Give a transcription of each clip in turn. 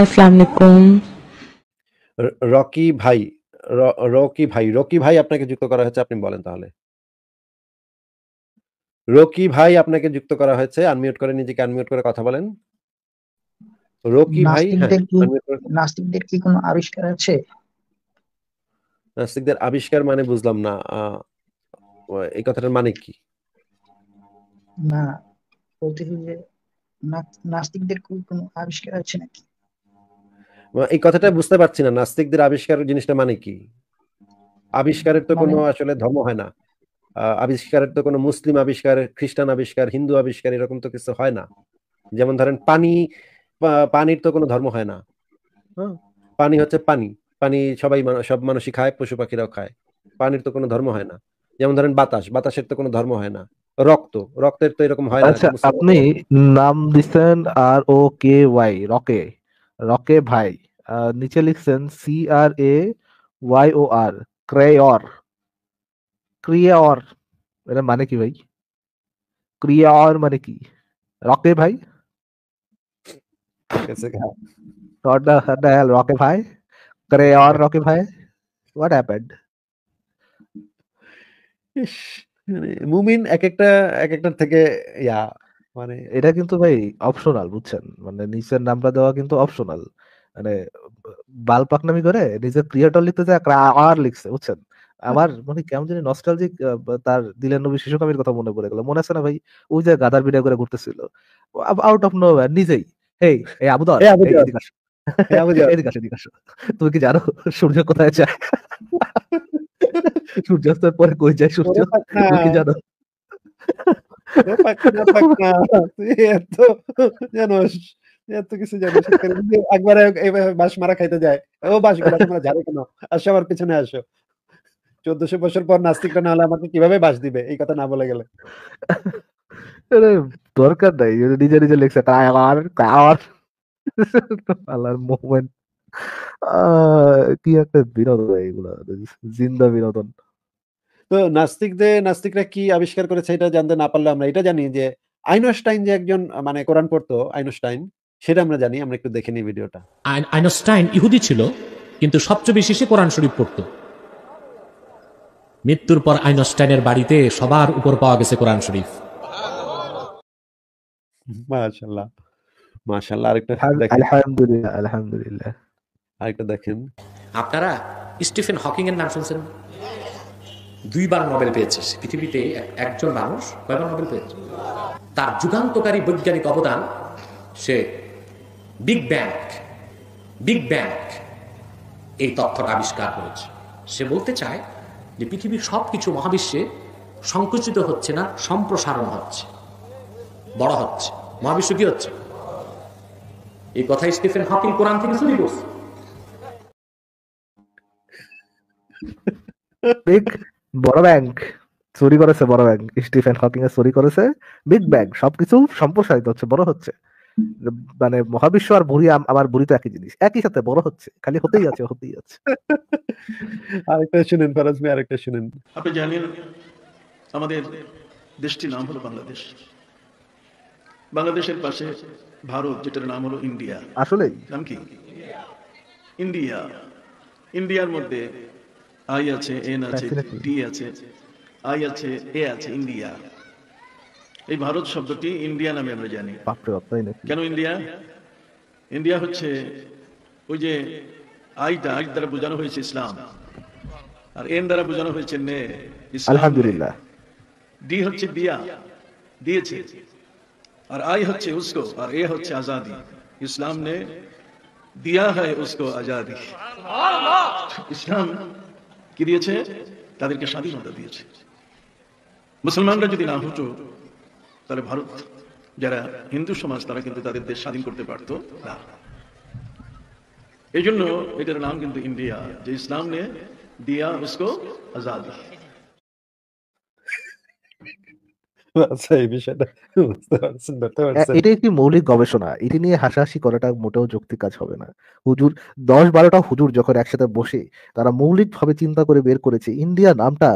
আসসালামু আলাইকুম রকি ভাই রকি ভাই রকি ভাই আপনাকে যুক্ত করা হয়েছে আপনি বলেন তাহলে রকি ভাই আপনাকে যুক্ত করা হয়েছে আনমিউট করে নিজেকে আনমিউট করে কথা বলেন রকি ভাই হ্যাঁ, নাস্তিকদের কি কোনো আবিষ্কার আছে নাস্তিকদের আবিষ্কার মানে বুঝলাম না এই কথাটার মানে কি না বলতে নাস্তিকদের কোনো আবিষ্কার আছে নাকি এই কথাটা বুঝতে পারছি না নাস্তিকদের আবিষ্কার জিনিসটা মানে কি আবিষ্কারের তো কোনো মানে? আসলে ধর্ম হয় না আবিষ্কারের তো কোনো মুসলিম আবিষ্কার খ্রিস্টান আবিষ্কার হিন্দু আবিষ্কার এরকম তো কিছু হয় না যেমন ধরেন পানি পানির তো কোনো ধর্ম হয় না হ্যাঁ? পানি হচ্ছে পানি পানি সবাই সব মানুষই খায় পশু পাখিরাও খায় পানির তো কোনো ধর্ম হয় না যেমন ধরেন বাতাস বাতাসের তো কোনো ধর্ম হয় না রক্ত রক্তের তো এরকম হয় না আচ্ছা, আপনি নাম দিচ্ছেন আর ও কে ওয়াই রকে রকে ভাই নিচে লিখছেন সি আর এ ওয়াই ও আর ক্রেয়র ক্রিয়র এটা মানে কি ভাই ক্রিয়র মানে কি রকে ভাই what the, what the hell roke bhai crayon roke bhai what happened মুমিন এক একটা এক একটার থেকে ইয়া মানে এটা কিন্তু ভাই অপশনাল বুঝছেন মানে নিচের নামটা দেওয়া কিন্তু অপশনাল মানে বাল পাকনামি করে নিজের ক্রিয়েটর লিখতে যায় আর লিখছে বুঝছেন আমার আচ্ছা। মানে কেমন জানি নস্টালজিক তার দিলেন নবী শিশু কামির কথা মনে পড়ে গেল মনে আছে না ভাই ওই যে গাদার বিড়া করে ঘুরতেছিল আউট অফ নো নিজেই হেই এই আবু এদিকে তুমি কি জানো সূর্য কোথায় যায় সূর্যাস্তের পরে কই যায় সূর্য তুমি কি জানো napaknak. মারা চোদ্দশো বছর পর নাস্তিকটা না হলে আমাকে কিভাবে বাস দিবে এই কথা না বলে গেলে দরকার নাই নিজে নিজে লিখছে টায়ার টায়ার আলার মোমেন্ট কি একটা বিনোদন জিন্দা বিনোদন তো নাস্তিকদের নাস্তিকরা কি আবিষ্কার করেছে এটা জানতে না পারলে আমরা এটা জানি যে আইনস্টাইন যে একজন মানে কোরআন পড়তো আইনস্টাইন সেটা আমরা জানি আমরা একটু দেখে নিই ভিডিওটা আইনস্টাইন ইহুদি ছিল কিন্তু সবচেয়ে বেশি সে কোরআন শরীফ পড়ত মৃত্যুর পর আইনস্টাইনের বাড়িতে সবার উপর পাওয়া গেছে কোরআন শরীফ মাশাআল্লাহ মাশাআল্লাহ আরেকটা দেখেন আলহামদুলিল্লাহ আলহামদুলিল্লাহ আরেকটা দেখেন আপনারা স্টিফেন হকিং এর নাম শুনছেন দুইবার নোবেল পেয়েছে পৃথিবীতে একজন মানুষ কয়বার নোবেল পেয়েছে তার যুগান্তকারী বৈজ্ঞানিক অবদান সে বিগ ব্যাং বিগ ব্যাং এই তথ্যটা আবিষ্কার করেছে সে বলতে চায় যে পৃথিবীর সব কিছু মহাবিশ্বে সংকুচিত হচ্ছে না সম্প্রসারণ হচ্ছে বড় হচ্ছে মহাবিশ্ব কি হচ্ছে এই কথাই স্টিফেন হকিং কোরআন থেকে শুনি করছে বড় ব্যাংক চুরি করেছে বড় ব্যাংক স্টিফেন হকিং চুরি করেছে বিগ ব্যাংক সবকিছু সম্প্রসারিত হচ্ছে বড় হচ্ছে মানে মহাবিশ্ব আর বুড়ি আমার বুড়ি তো একই জিনিস একই সাথে বড় হচ্ছে খালি হতেই আছে হতেই আছে আরেকটা শুনেন ফরাজ ভাই আরেকটা শুনেন আপনি জানেন আমাদের দেশটির নাম হলো বাংলাদেশ বাংলাদেশের পাশে ভারত যেটার নাম হলো ইন্ডিয়া আসলে নাম কি ইন্ডিয়া ইন্ডিয়ার মধ্যে আই আছে এন আছে ডি আছে আই আছে এ আছে ইন্ডিয়া এই ভারত শব্দটি ইন্ডিয়া নামে আমরা জানি কেন ইন্ডিয়া ইন্ডিয়া হচ্ছে ওই যে আইটা আই দ্বারা বোঝানো হয়েছে ইসলাম আর এন দ্বারা বোঝানো হয়েছে নে আলহামদুলিল্লাহ ডি হচ্ছে দিয়া দিয়েছে আর আই হচ্ছে উসকো আর এ হচ্ছে আজাদি ইসলাম নে দিয়া হয় উসকো আজাদি ইসলাম কি দিয়েছে তাদেরকে স্বাধীনতা দিয়েছে মুসলমানরা যদি না হতো তাহলে ভারত যারা হিন্দু সমাজ তারা কিন্তু তাদের দেশ স্বাধীন করতে পারত না এই জন্য এটার নাম কিন্তু ইন্ডিয়া যে ইসলাম নে দিয়া উসকো আজাদ আচ্ছা, এটা একটি মৌলিক গবেষণা এটি নিয়ে হাসাহাসি করাটা মোটেও যৌক্তিক কাজ হবে না হুজুর দশ বারোটা হুজুর যখন একসাথে বসে তারা মৌলিকভাবে চিন্তা করে বের করেছে ইন্ডিয়া নামটা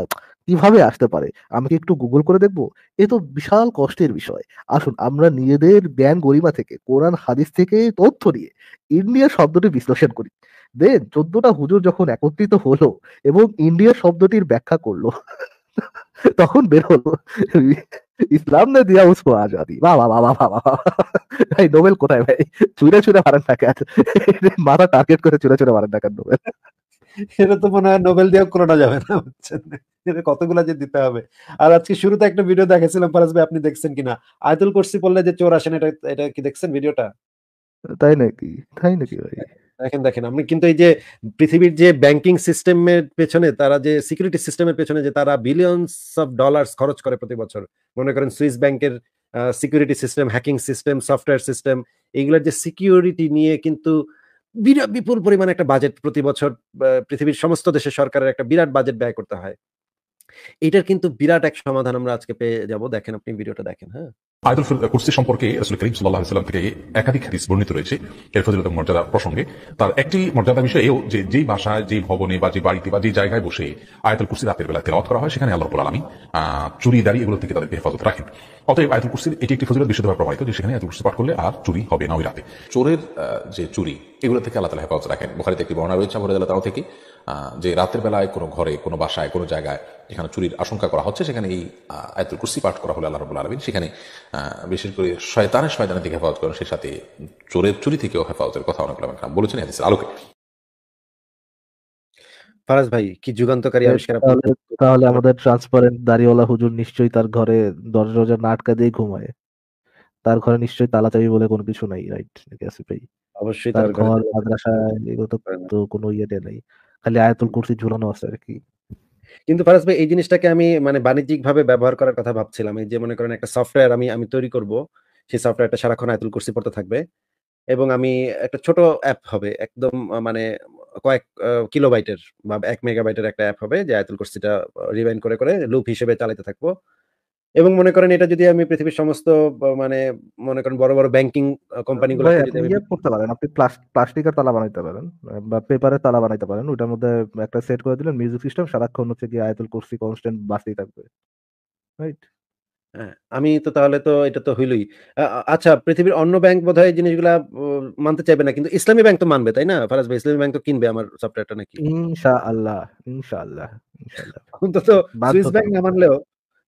কিভাবে আসতে পারে আমি কি একটু গুগল করে দেখবো এ তো বিশাল কষ্টের বিষয় আসুন আমরা নিজেদের জ্ঞান গরিমা থেকে কোরআন হাদিস থেকে তথ্য নিয়ে ইন্ডিয়া শব্দটি বিশ্লেষণ করি দেন চোদ্দটা হুজুর যখন একত্রিত হলো এবং ইন্ডিয়া শব্দটির ব্যাখ্যা করলো তখন বের হলো ইসলাম না দিয়া উসকো আজাদি বা বা বা বা বা ভাই নোবেল কোথায় ভাই চুরে চুরে মারেন না কেন মাথা টার্গেট করে চুরে চুরে মারেন না কেন নোবেল এটা তো মনে হয় নোবেল দিয়ে করানো যাবে না বুঝছেন এটা কতগুলা যে দিতে হবে আর আজকে শুরুতে একটা ভিডিও দেখেছিলাম ফারাজ ভাই আপনি দেখছেন কিনা আয়তুল কুরসি বললে যে চোর আসেন এটা এটা কি দেখছেন ভিডিওটা তাই নাকি তাই নাকি ভাই দেখেন দেখেন আপনি কিন্তু এই যে পৃথিবীর যে ব্যাংকিং সিস্টেমের পেছনে তারা যে সিকিউরিটি সিস্টেমের পেছনে যে তারা বিলিয়নস অফ ডলার্স খরচ করে প্রতি বছর মনে করেন সুইস ব্যাংকের security system hacking system software system এইগুলোর যে সিকিউরিটি নিয়ে কিন্তু বিরাট বিপুল পরিমাণে একটা বাজেট প্রতি বছর পৃথিবীর সমস্ত দেশের সরকারের একটা বিরাট বাজেট ব্যয় করতে হয় এটার কিন্তু বিরাট এক সমাধান আমরা আজকে পেয়ে যাব দেখেন আপনি ভিডিওটা দেখেন হ্যাঁ সম্পর্কে রাসুল করিম সাল্লাহ সাল্লাম থেকে একাধিক হাদিস বর্ণিত রয়েছে এর ফজিলত মর্যাদা প্রসঙ্গে তার একটি মর্যাদা বিষয় এও যে যেই বাসায় যেই ভবনে বা যে বাড়িতে বা যে জায়গায় বসে আয়তুল রাতের বেলা তেলাওয়াত করা হয় সেখানে আল্লাহ আলমী চুরি দাঁড়িয়ে এগুলো থেকে তাদের হেফাজত রাখেন অতএব আয়তুল কুর্সির এটি একটি ফজিলত বিশুদ্ধভাবে প্রমাণিত যে সেখানে আয়তুল পাঠ করলে আর চুরি হবে না ওই রাতে চোরের যে চুরি এগুলো থেকে আল্লাহ তালা হেফাজত রাখেন বোখারিতে একটি রয়েছে আমরা আল্লাহ থেকে যে রাতের বেলায় কোনো ঘরে কোনো বাসায় কোনো জায়গায় যেখানে চুরির আশঙ্কা করা হচ্ছে সেখানে এই আয়তুল কুর্সি পাঠ করা হলে আল্লাহ রবুল্লা আলমিন সেখানে বিশেষ করে শয়তানের শয়তানের থেকে হেফাজত করেন সেই সাথে চোরের চুরি থেকেও হেফাজতের কথা অনেক বলেছেন হাদিসের আলোকে ফারাজ ভাই কি যুগান্তকারী আবিষ্কার তাহলে আমাদের ট্রান্সপারেন্ট দাড়িওয়ালা হুজুর নিশ্চয়ই তার ঘরে দরজা না আটকা দিয়ে ঘুমায় তার ঘরে নিশ্চয়ই তালা চাবি বলে কোনো কিছু নাই রাইট আসিফ ভাই অবশ্যই তার ঘর মাদ্রাসা এগুলো তো কোনো ইয়ে নেই খালি আয়াতুল কুরসি ঝুলানো আছে আর কি কিন্তু ফারাজ ভাই এই জিনিসটাকে আমি মানে বাণিজ্যিক ভাবে ব্যবহার করার কথা ভাবছিলাম এই যে মনে করেন একটা সফটওয়্যার আমি আমি তৈরি করব সেই সফটওয়্যারটা সারাক্ষণ আয়াতুল কুরসি পড়তে থাকবে এবং আমি একটা ছোট অ্যাপ হবে একদম মানে কয়েক কিলোবাইটের বা এক মেগাবাইটের একটা অ্যাপ হবে যে আয়াতুল কুরসিটা রিভাইন্ড করে করে লুপ হিসেবে চালাতে থাকবো এবং মনে করেন এটা যদি আমি পৃথিবীর সমস্ত মানে মনে করেন বড় বড় ব্যাংকিং কোম্পানি গুলো করতে পারেন আপনি প্লাস্টিকের তালা বানাইতে পারেন বা পেপারের তালা বানাইতে পারেন ওটার মধ্যে একটা সেট করে দিলেন মিউজিক সিস্টেম সারাক্ষণ হচ্ছে গিয়ে আয়তুল কুরসি কনস্ট্যান্ট বাসেই থাকবে রাইট হ্যাঁ, আমি তো তাহলে তো এটা তো হইলই আচ্ছা পৃথিবীর অন্য ব্যাংক বোধ হয় জিনিসগুলা মানতে চাইবে না কিন্তু ইসলামী ব্যাংক তো মানবে তাই না ফারাজ ভাই ইসলামী ব্যাংক তো কিনবে আমার সফটওয়্যারটা নাকি ইনশাআল্লাহ ইনশাআল্লাহ ইনশাআল্লাহ তো সুইস ব্যাংক না মানলেও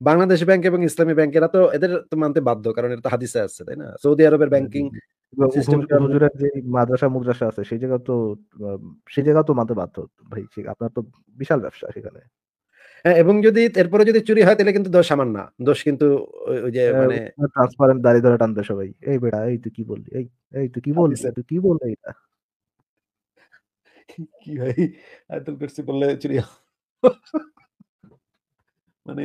বাংলাদেশ ব্যাংক এবং ইসলামী ব্যাংক এরা তো এদের তো মানতে বাধ্য কারণ এটা হাদিসে আছে তাই না সৌদি আরবের ব্যাংকিং যে মাদ্রাসা মুদ্রাসা আছে সেই জায়গা তো সেই জায়গা তো মানতে বাধ্য ভাই আপনার তো বিশাল ব্যবসা সেখানে হ্যাঁ এবং যদি এরপরে যদি চুরি হয় তাহলে কিন্তু দোষ আমার না দোষ কিন্তু ওই যে হ্যাঁ, মানে ট্রান্সপারেন্ট দাঁড়িয়ে ধরে টানতে সবাই এই বেড়া এই তুই কি বললি এই এই তুই কি বললি তুই কি বললি এটা কি ভাই আয়তুল করছি বললে চুরি মানে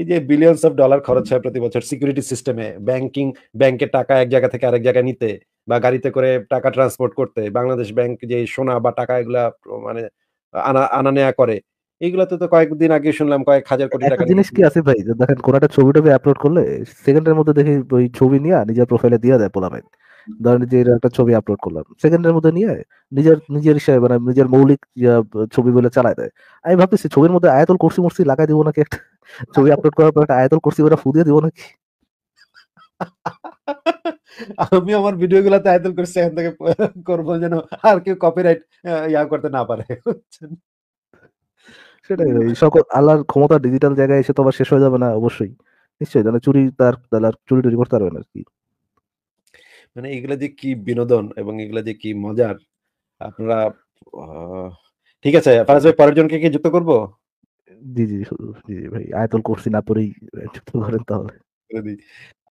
এই যে বিলিয়নস অফ ডলার খরচ হয় প্রতি বছর সিকিউরিটি সিস্টেমে ব্যাংকিং ব্যাংকের টাকা এক জায়গা থেকে আরেক জায়গায় নিতে বা গাড়িতে করে টাকা ট্রান্সপোর্ট করতে বাংলাদেশ ব্যাংক যে সোনা বা টাকা এগুলা মানে আনা আনা নেয়া করে এইগুলাতে তো কয়েকদিন আগে শুনলাম কয়েক হাজার কোটি টাকা জিনিস কি আছে ভাই দেখেন কোন একটা ছবি টবি আপলোড করলে সেকেন্ডের মধ্যে দেখি ওই ছবি নিয়ে নিজের প্রোফাইলে দিয়ে দেয় পোলামেন ধরেন যে একটা ছবি আপলোড করলাম সেকেন্ডের মধ্যে নিয়ে নিজের নিজের হিসাবে মানে নিজের মৌলিক ছবি বলে চালায় দেয় আমি ভাবতেছি ছবির মধ্যে আয়াতল কুরসি মুরসি লাগাই দিব নাকি একটা ছবি আপলোড করার পর একটা আয়তন করছি ওরা ফু দিয়ে দিব নাকি আমি আমার ভিডিও গুলাতে আয়তন করছি এখান থেকে করবো যেন আর কেউ কপিরাইট ইয়া করতে না পারে সেটাই সকল আল্লাহর ক্ষমতা ডিজিটাল জায়গায় এসে তো আবার শেষ হয়ে যাবে না অবশ্যই নিশ্চয়ই তাহলে চুরি তার তাহলে চুরি টুরি করতে পারবে না কি মানে এগুলা যে কি বিনোদন এবং এগুলা যে কি মজার আপনারা ঠিক আছে পরের জনকে কি যুক্ত করবো জি জি জি জি ভাই আয়তন করছি না পরেই চুপ করেন তাহলে